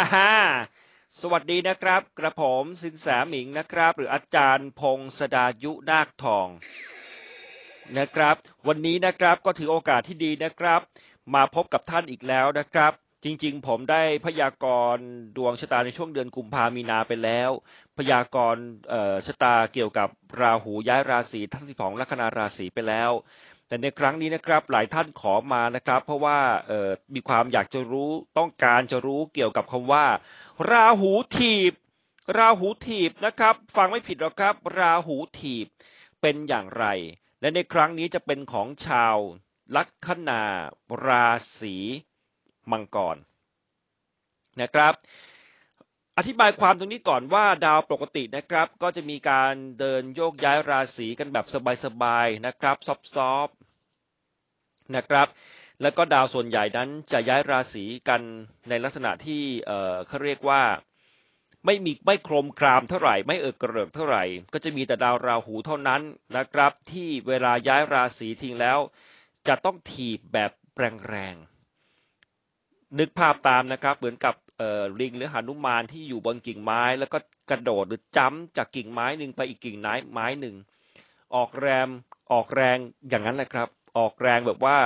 ฮ่าฮ่า สวัสดีนะครับกระผมสินแสหมิงนะครับ หรืออาจารย์พงศดายุนาคทอง นะครับ วันนี้นะครับก็ถือโอกาสที่ดีนะครับ มาพบกับท่านอีกแล้วนะครับ จริงๆ ผมได้พยากรณ์ดวงชะตาในช่วงเดือนกุมภามีนาไปแล้ว พยากรณ์ชะตาเกี่ยวกับราหูย้ายราศีทั้งสองลัคนาราศีไปแล้วแต่ในครั้งนี้นะครับหลายท่านขอมานะครับ เพราะว่ามีความอยากจะรู้ต้องการจะรู้เกี่ยวกับคำว่า ราหูถีบ ราหูถีบนะครับ ฟังไม่ผิดหรอกครับ ราหูถีบเป็นอย่างไร และในครั้งนี้จะเป็นของชาวลัคนาราศีมังกรนะครับอธิบายความตรงนี้ก่อนว่าดาวปกตินะครับ ก็จะมีการเดินโยกย้ายราศีกันแบบสบายๆนะครับซอฟๆนะครับ แล้วก็ดาวส่วนใหญ่นั้นจะย้ายราศีกันในลักษณะที่เเขาเรียกว่าไม่มีไม่โครมครามเท่าไหร่ ไม่เอิกระเริกเท่าไหร่ ก็จะมีแต่ดาวราหูเท่านั้นนะครับ ที่เวลาย้ายราศีทิ้งแล้วจะต้องถีบแบบแรงๆนึกภาพตามนะครับเหมือนกับลิงหรือหนุมานที่อยู่บนกิ่งไม้ แล้วก็กระโดดหรือจ้ำจากกิ่งไม้หนึ่งไปอีกกิ่งไม้ไม้หนึ่งออกแรงออกแรงอย่างนั้นแหละครับออกแรงแบบว่า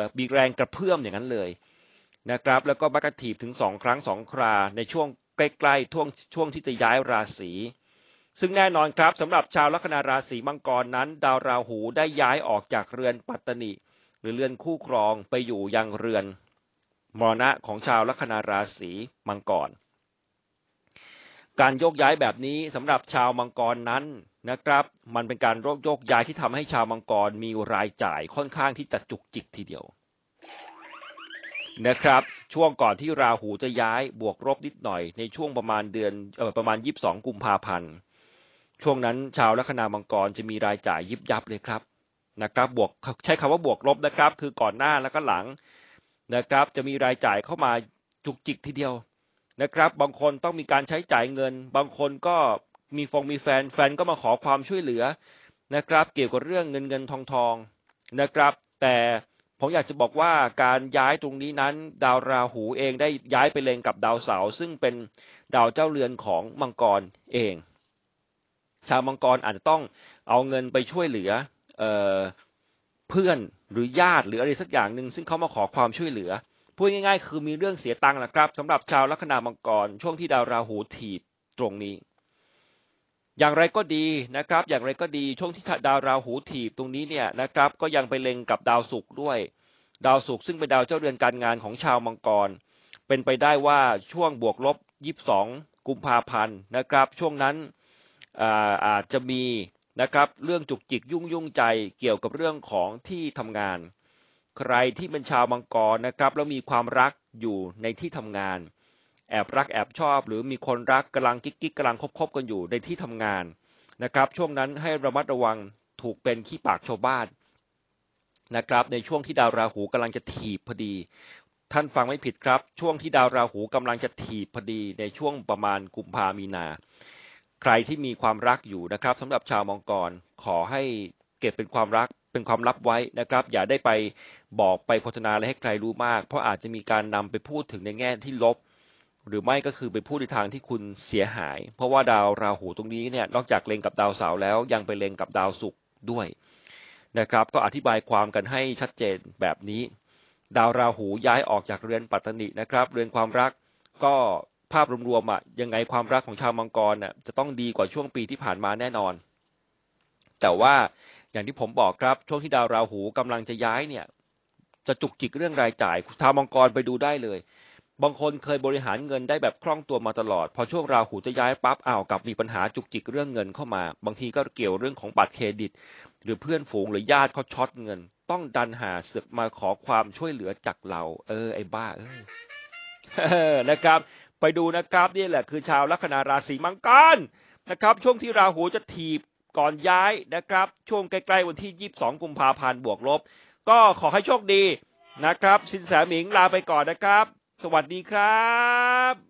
บมีแรงกระเพื่อมอย่างนั้นเลยนะครับ แล้วก็บักถีบถึงสองครั้งสองคราในช่วงใกล้ๆช่วงช่วงที่จะย้ายราศีซึ่งแน่นอนครับสำหรับชาวลัคนาราศีมังกรนั้น ดาวราหูได้ย้ายออกจากเรือนปัตตนิ หรือเรือนคู่ครองไปอยู่ยังเรือนมรณะของชาวลัคนาราศีมังกร การโยกย้ายแบบนี้สำหรับชาวมังกรนั้นนะครับ มันเป็นการโรคโยกย้ายที่ทำให้ชาวมังกรมีรายจ่ายค่อนข้างที่จะจุกจิกทีเดียว นะครับ ช่วงก่อนที่ราหูจะย้ายบวกรบนิดหน่อย ในช่วงประมาณเดือนออประมาณ22 กุมภาพันธ์ ช่วงนั้นชาวลัคนามังกรจะมีรายจ่ายยิบยับเลยครับนะครับบวกใช้คำว่าบวกรบนะครับ คือก่อนหน้าแล้วก็หลังนะครับจะมีรายจ่ายเข้ามาจุกจิกทีเดียวนะครับบางคนต้องมีการใช้จ่ายเงิน บางคนก็มีฟงมีแฟนแฟนก็มาขอความช่วยเหลือนะครับ เกี่ยวกับเรื่องเงินเงินทองทองนะครับ แต่ผมอยากจะบอกว่าการย้ายตรงนี้นั้น ดาวราหูเองได้ย้ายไปเลงกับดาวเสาร์ซึ่งเป็นดาวเจ้าเรือนของมังกรเอง ชาวมังกรอาจจะต้องเอาเงินไปช่วยเหลือเพื่อนหรือญาติหรืออะไรสักอย่างหนึ่งซึ่งเขามาขอความช่วยเหลือพูดง่ายๆ คือมีเรื่องเสียตังค์แหะครับสำหรับชาวลัคนามังกร ช่วงที่ดาวราหูถีบตรงนี้ อย่างไรก็ดีนะครับ อย่างไรก็ดีช่วงที่ดาวราหูถีบตรงนี้เนี่ยนะครับ ก็ยังไปเล็งกับดาวศุกร์ด้วย ดาวศุกร์ซึ่งเป็นดาวเจ้าเรือนการงานของชาวมังกร เป็นไปได้ว่าช่วงบวกลบ22กุมภาพันธ์นะครับ ช่วงนั้นอาอาจจะมีนะครับ เรื่องจุกจิกยุ่งยุ่งใจเกี่ยวกับเรื่องของที่ทำงาน ใครที่เป็นชาวมังกรนะครับแล้วมีความรักอยู่ในที่ทำงาน แอบรักแอบชอบ หรือมีคนรักกำลังกิ๊กกิ๊กกำลังคบคบกันอยู่ในที่ทำงานนะครับ ช่วงนั้นให้ระมัดระวังถูกเป็นขี้ปากชาวบ้านนะครับในช่วงที่ดาวราหูกำลังจะถีบพอดี ท่านฟังไม่ผิดครับช่วงที่ดาวราหูกำลังจะถีบพอดีในช่วงประมาณกุมภามีนาใครที่มีความรักอยู่นะครับสำหรับชาวมังกรขอให้เก็บเป็นความรักเป็นความลับไว้นะครับ อย่าได้ไปบอกไปโฆษณาอะไรให้ใครรู้มาก เพราะอาจจะมีการนำไปพูดถึงในแง่ที่ลบ หรือไม่ก็คือไปพูดในทางที่คุณเสียหาย เพราะว่าดาวราหูตรงนี้เนี่ยนอกจากเล็งกับดาวเสาร์แล้ว ยังไปเล็งกับดาวศุกร์ด้วยนะครับ ก็อธิบายความกันให้ชัดเจนแบบนี้ ดาวราหูย้ายออกจากเรือนปัตตนินะครับ เรือนความรักก็ภาพรวมๆอ่ะยังไงความรักของชาวมังกรน่ะจะต้องดีกว่าช่วงปีที่ผ่านมาแน่นอน แต่ว่าอย่างที่ผมบอกครับช่วงที่ดาวราหูกำลังจะย้ายเนี่ย จะจุกจิกเรื่องรายจ่ายชาวมังกรไปดูได้เลย บางคนเคยบริหารเงินได้แบบคล่องตัวมาตลอดพอช่วงราหูจะย้ายปั๊บอ้าวกับมีปัญหาจุกจิกเรื่องเงินเข้ามา บางทีก็เกี่ยวเรื่องของบัตรเครดิต หรือเพื่อนฝูงหรือญาติเขาช็อตเงิน ต้องดันหาศึกมาขอความช่วยเหลือจากเรา เออไอ้บ้าเออนะครับไปดูนะครับ นี่แหละคือชาวลัคนาราศีมังกรนะครับ ช่วงที่ราหูจะถีบก่อนย้ายนะครับ ช่วงใกล้ๆวันที่ 22 กุมภาพันธ์บวกลบ ก็ขอให้โชคดีนะครับ สินแสหมิงลาไปก่อนนะครับ สวัสดีครับ